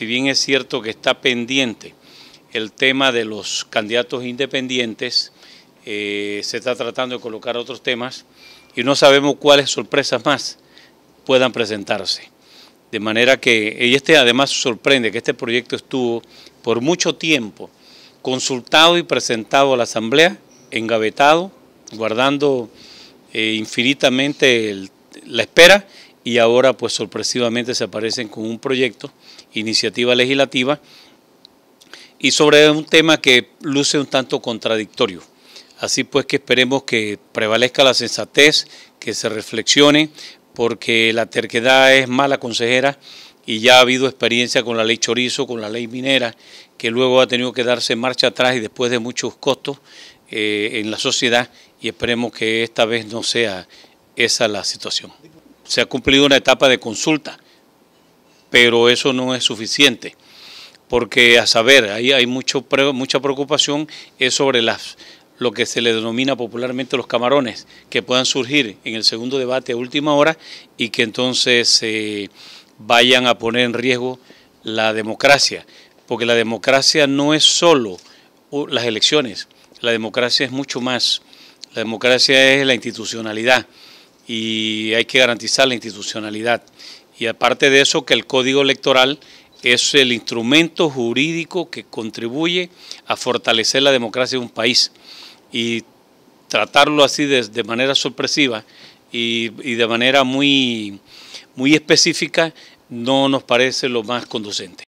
si bien es cierto que está pendiente el tema de los candidatos independientes, eh, se está tratando de colocar otros temas y no sabemos cuáles sorpresas más puedan presentarse. De manera que, y este además sorprende que este proyecto estuvo por mucho tiempo consultado y presentado a la Asamblea, engavetado, guardando eh, infinitamente la espera y ahora pues sorpresivamente se aparecen con un proyecto, iniciativa legislativa, y sobre un tema que luce un tanto contradictorio. Así pues que esperemos que prevalezca la sensatez, que se reflexione, porque la terquedad es mala consejera y ya ha habido experiencia con la ley chorizo, con la ley minera, que luego ha tenido que darse marcha atrás y después de muchos costos eh, en la sociedad y esperemos que esta vez no sea esa la situación se ha cumplido una etapa de consulta, pero eso no es suficiente, porque a saber, ahí hay mucho, mucha preocupación es sobre las, lo que se le denomina popularmente los camarones, que puedan surgir en el segundo debate a última hora y que entonces se vayan a poner en riesgo la democracia, porque la democracia no es solo las elecciones, la democracia es mucho más, la democracia es la institucionalidad y hay que garantizar la institucionalidad. Y aparte de eso, que el Código Electoral es el instrumento jurídico que contribuye a fortalecer la democracia de un país. Y tratarlo así de, manera sorpresiva y, y, de manera muy, muy específica no nos parece lo más conducente.